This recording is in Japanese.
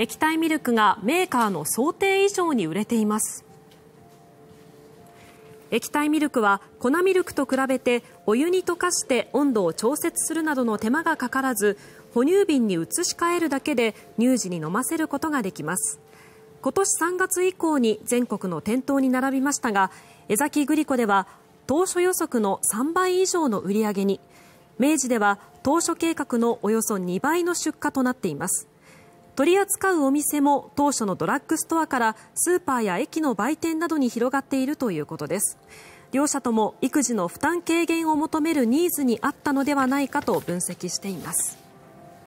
液体ミルクがメーカーの想定以上に売れています液体ミルクは粉ミルクと比べてお湯に溶かして温度を調節するなどの手間がかからず哺乳瓶に移し替えるだけで乳児に飲ませることができます今年3月以降に全国の店頭に並びましたが江崎グリコでは当初予測の3倍以上の売り上げに明治では当初計画のおよそ2倍の出荷となっています取り扱うお店も当初のドラッグストアからスーパーや駅の売店などに広がっているということです。両者とも育児の負担軽減を求めるニーズにあったのではないかと分析しています。